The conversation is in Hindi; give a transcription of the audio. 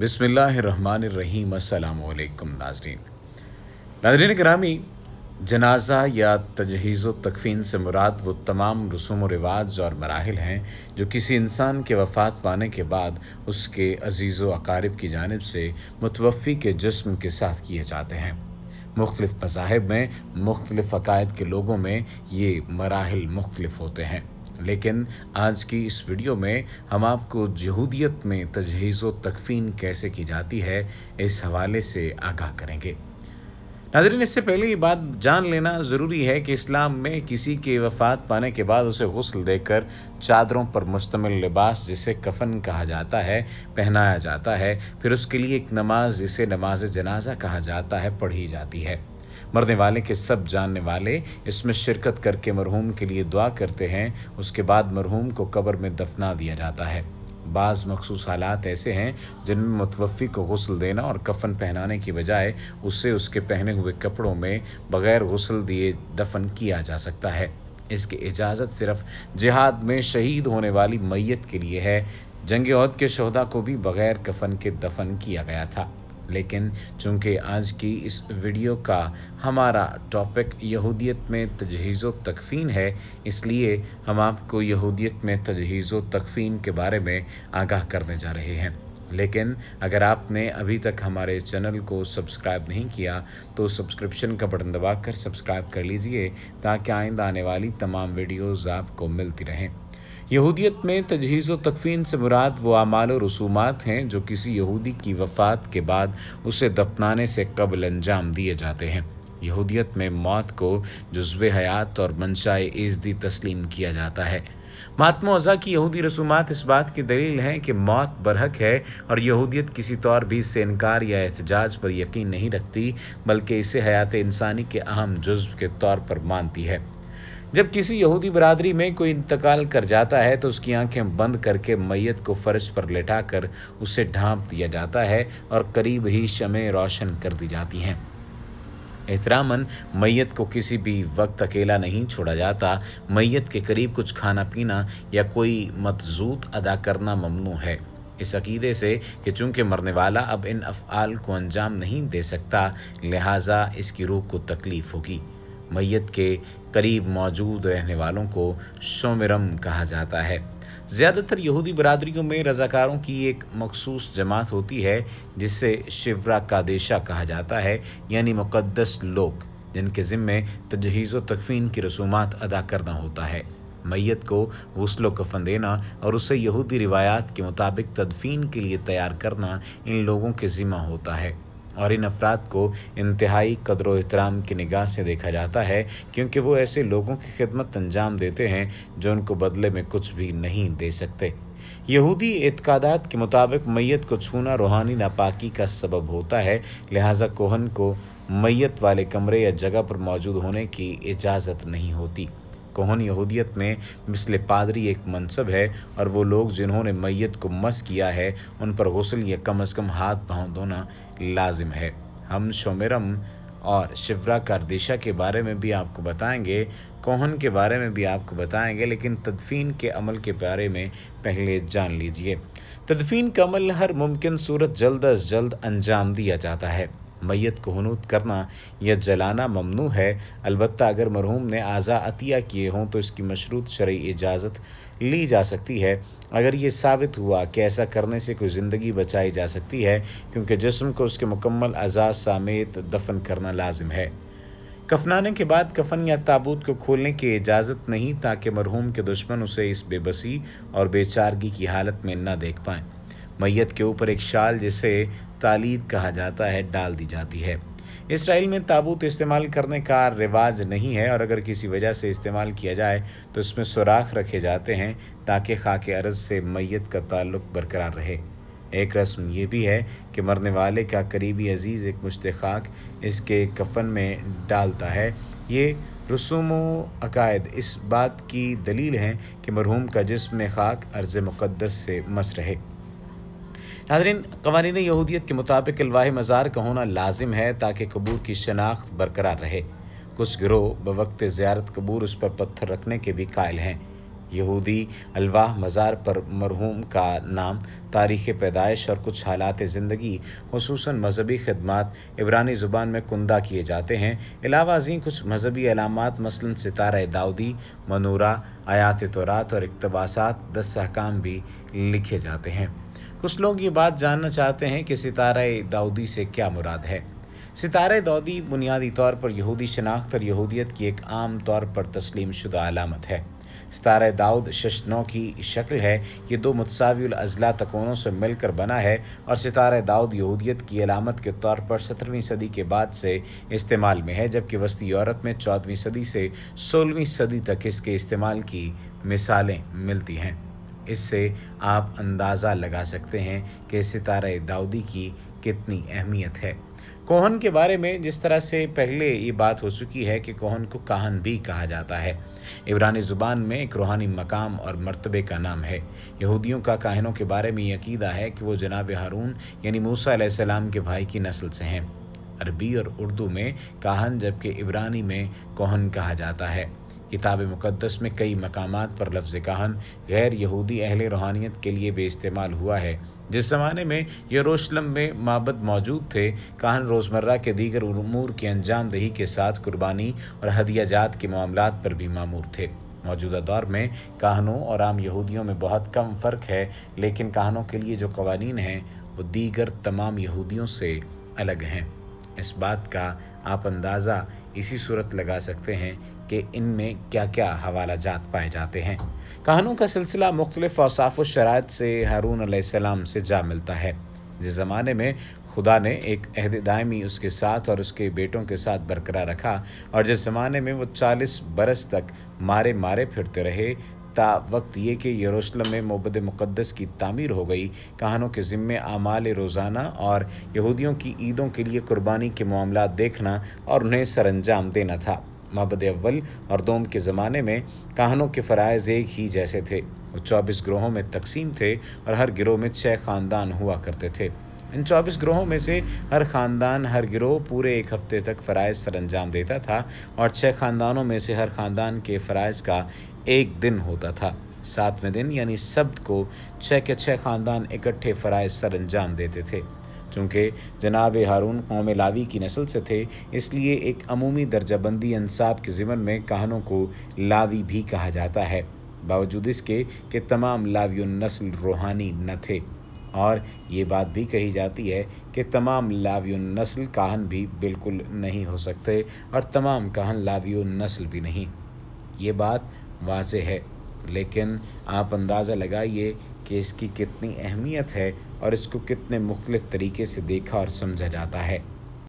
बसमीम अल्लाम नाजरीन नाजरीन ग्रामी जनाजा या तजहीज़ तकफ़ीन से मुराद वो तमाम रसूम व रिवाज और मराहल हैं जो किसी इंसान के वफ़ात पाने के बाद उसके अजीज़ व अकारब की जानब से मुतवफ़ी के जस्म के साथ किए जाते हैं मुख्तलिफ़ मजाहब में मुख्तलिफ़ अकायद के लोगों में ये मराहल मुख्तलिफ होते हैं लेकिन आज की इस वीडियो में हम आपको यहूदियत में तजहीज़ तकफीन कैसे की जाती है इस हवाले से आगाह करेंगे नाजरीन इससे पहले ये बात जान लेना ज़रूरी है कि इस्लाम में किसी के वफ़ात पाने के बाद उसे गसल देकर चादरों पर मुश्तमिल लिबास जिसे कफन कहा जाता है पहनाया जाता है फिर उसके लिए एक नमाज जिसे नमाज जनाजा कहा जाता है पढ़ी जाती है मरने वाले के सब जानने वाले इसमें शिरकत करके मरहूम के लिए दुआ करते हैं उसके बाद मरहूम को कब्र में दफना दिया जाता है बाज़ मखसूस हालात ऐसे हैं जिनमें मुतवफ़ी को गसल देना और कफन पहनाने की बजाय उससे उसके पहने हुए कपड़ों में बग़ैर गसल दिए दफन किया जा सकता है इसकी इजाज़त सिर्फ जिहाद में शहीद होने वाली मैत के लिए है जंग अहद के शहदा को भी बग़ैर कफन के दफन किया गया था लेकिन चूंकि आज की इस वीडियो का हमारा टॉपिक यहूदियत में तजहीज़ तकफ़ीन है इसलिए हम आपको यहूदियत में तजहीज़ तकफ़ीन के बारे में आगाह करने जा रहे हैं लेकिन अगर आपने अभी तक हमारे चैनल को सब्सक्राइब नहीं किया तो सब्सक्रिप्शन का बटन दबाकर सब्सक्राइब कर लीजिए ताकि आइंदा आने वाली तमाम वीडियोज़ आपको मिलती रहें यहूदियत में तजहीज़ व तकफीन से मुराद वो अमाल और रसूमात हैं जो किसी यहूदी की वफ़ात के बाद उसे दफनाने से कबल अंजाम दिए जाते हैं यहूदियत में मौत को जज्व हयात और मनशाए इजदी तस्लीम किया जाता है महात्मा अज़ा की यहूदी रसूमात इस बात की दलील हैं कि मौत बरहक है और यहूदियत किसी तौर भी इससे इनकार या एहतजाज पर यकीन नहीं रखती बल्कि इसे हयात इंसानी के अहम जज्व के तौर पर मानती है जब किसी यहूदी बरादरी में कोई इंतकाल कर जाता है तो उसकी आंखें बंद करके मैयत को फर्श पर कर उसे ढांप दिया जाता है और करीब ही शमें रोशन कर दी जाती हैं एहतरामन मैयत को किसी भी वक्त अकेला नहीं छोड़ा जाता मैयत के करीब कुछ खाना पीना या कोई मतजूत अदा करना ममनू है इस अकीदे से कि चूंकि मरने वाला अब इन अफ़ाल को अंजाम नहीं दे सकता लिहाजा इसकी रूह को तकलीफ़ होगी मैयत के करीब मौजूद रहने वालों को शोमरम कहा जाता है ज़्यादातर यहूदी बरदरीों में रज़ाकारों की एक मखसूस जमात होती है जिसे शिवरा कादेशा कहा जाता है यानी मुक़दस लोग जिनके ज़िम्मे तजहीज़ तकफीन की रसूमात अदा करना होता है मैत को गसल कफन देना और उसे यहूदी रिवायात के मुताबिक तदफीन के लिए तैयार करना इन लोगों के ज़िम्मा होता है और इन अफराद को इंतहाई कदर एहतराम की निगाह से देखा जाता है क्योंकि वो ऐसे लोगों की खिदमत अंजाम देते हैं जो उनको बदले में कुछ भी नहीं दे सकते यहूदी इतकादात के मुताबिक मैत को छूना रूहानी नापाकी का सबब होता है लिहाजा कोहन को मैत वाले कमरे या जगह पर मौजूद होने की इजाज़त नहीं होती कोहन यहूदियत में मिसल पादरी एक मनसब है और वो लोग जिन्होंने मैत को मस किया है उन पर गसल या कम अज़ कम हाथ पाँव धोना लाजिम है हम शोमरम और शिवरा कारदिशा के बारे में भी आपको बताएंगे कोहन के बारे में भी आपको बताएंगे लेकिन तदफीन के अमल के बारे में पहले जान लीजिए तदफीन का अमल हर मुमकिन सूरत जल्द अज जल्द अंजाम दिया जाता है मैत को हनूत करना या जलाना ममनू है अलबत् अगर मरहूम ने आज़ा अतिया किए हों तो इसकी मशरूत शर्य इजाज़त ली जा सकती है अगर ये साबित हुआ कि ऐसा करने से कोई ज़िंदगी बचाई जा सकती है क्योंकि जिसम को उसके मुकम्मल अज़ा समेत दफन करना लाजिम है कफनाने के बाद कफन या ताबूत को खोलने की इजाज़त नहीं ताकि मरहूम के दुश्मन उसे इस बेबसी और बेचारगी की हालत में न देख पाएँ मैत के ऊपर एक शाल जिसे तालीद कहा जाता है डाल दी जाती है इसराइल में ताबूत इस्तेमाल करने का रिवाज नहीं है और अगर किसी वजह से इस्तेमाल किया जाए तो उसमें सुराख रखे जाते हैं ताकि खाक अरज से मैत का ताल्लुक बरकरार रहे एक रस्म यह भी है कि मरने वाले का करीबी अजीज़ एक मुश्त खाक इसके कफन में डालता है ये रसूम अकायद इस बात की दलील हैं कि मरहूम का जिसम खाक अर्ज़ मुक़दस से मस रहे नाजरीन कवानीन यहूदियत के मुताबिक अल्वाह मज़ार का होना लाजिम है ताकि कबूर की शनाख्त बरकरार रहे कुछ गिरोह बवक्त ज़्यारत कबूर उस पर पत्थर रखने के भी कायल हैं यहूदी अलवाह मज़ार पर मरहूम का नाम तारीख़ पैदाइश और कुछ हालात ज़िंदगी खसूस मजहबी खदमात इबरानी ज़ुबान में कुंदा किए जाते हैं अलावा अजी कुछ मजहबी अलामत मसला सितारा दाऊदी मनूरा आयात तौरात और इकतबास दस हकाम भी लिखे जाते हैं कुछ लोग ये बात जानना चाहते हैं कि सितारे दाऊदी से क्या मुराद है सितारे दाऊदी बुनियादी तौर पर यहूदी शनाख्त और यहूदियत की एक आम तौर पर तस्लीम शुदा अलामत है सितारे दाऊद शशनो की शक्ल है ये दो मतसावी अजला तकोनों से मिलकर बना है और सितारे दाऊद यहूदियत की अलामत के तौर पर सत्रहवीं सदी के बाद से इस्तेमाल में है जबकि वस्ती यूरोप में चौदहवीं सदी से सोलहवीं सदी तक इसके इस्तेमाल की मिसालें मिलती हैं इससे आप अंदाज़ा लगा सकते हैं कि सितारा दाऊदी की कितनी अहमियत है कोहन के बारे में जिस तरह से पहले ये बात हो चुकी है कि कोहन को काहन भी कहा जाता है इबरानी ज़ुबान में एक रूहानी मकाम और मर्तबे का नाम है यहूदियों का काहनों के बारे में यकीदा है कि वो जनाब हारून यानी मूसा सलाम के भाई की नस्ल से हैं अरबी और उर्दू में काहन जबकि इबरानी में कोहन कहा जाता है किताब मुक़दस में कई मकाम पर लफ्ज़ कहान गैर यहूदी अहल रूहानियत के लिए भी इस्तेमाल हुआ है जिस ज़माने में यरूशलम में मबद मौजूद थे काहन रोज़मर्रा के दीगर उमूर की अंजाम दही के साथ कुर्बानी और हदिया जात के मामला पर भी मामूर थे मौजूदा दौर में कहानों और आम यहूदियों में बहुत कम फ़र्क है लेकिन कहानों के लिए जो कवानीन हैं वो दीगर तमाम यहूदियों से अलग हैं इस बात का आप अंदाज़ा इसी सूरत लगा सकते हैं कि इनमें क्या क्या हवाला जात पाए जाते हैं कहानों का सिलसिला मुख्तलिफ व शरात से हारून आसमाम से जा मिलता है जिस ज़माने में खुदा ने एक अहद दायमी उसके साथ और उसके बेटों के साथ बरकरार रखा और जिस ज़माने में वो चालीस बरस तक मारे मारे फिरते रहे ता वक्त ये कि यरूशलेम में मोबद मुक़दस की तामीर हो गई कहानों के ज़िम्मे आमाल रोज़ाना और यहूदियों की ईदों के लिए कुर्बानी के मामला देखना और उन्हें सरंजाम देना था महबद अव्वल और दोम के ज़माने में कहानों के फ़रज़ एक ही जैसे थे वो चौबीस ग्रोहों में तकसीम थे और हर गिरोह में छः ख़ानदान हुआ करते थे इन चौबीस ग्रोहों में से हर ख़ानदान हर गिरोह पूरे एक हफ्ते तक फ़रज़ सरंजाम देता था और छः ख़ानदानों में से हर ख़ानदान के फ़रज़ का एक दिन होता था सातवें दिन यानी सब्त को छः के छः ख़ानदान इकट्ठे फ़राय सर अंजाम देते थे चूँकि जनाब हारून कौम लावी की नस्ल से थे इसलिए एक अमूमी दर्जाबंदी अनसाब के ज़िमन में कहानों को लावी भी कहा जाता है बावजूद इसके कि तमाम लावी नस्ल रूहानी न थे और ये बात भी कही जाती है कि तमाम लावी नस्ल काहन भी बिल्कुल नहीं हो सकते और तमाम काहन लावी नस्ल भी नहीं ये बात वाज है लेकिन आप अंदाज़ा लगाइए कि इसकी कितनी अहमियत है और इसको कितने मुख्तलिफ़ तरीके से देखा और समझा जाता है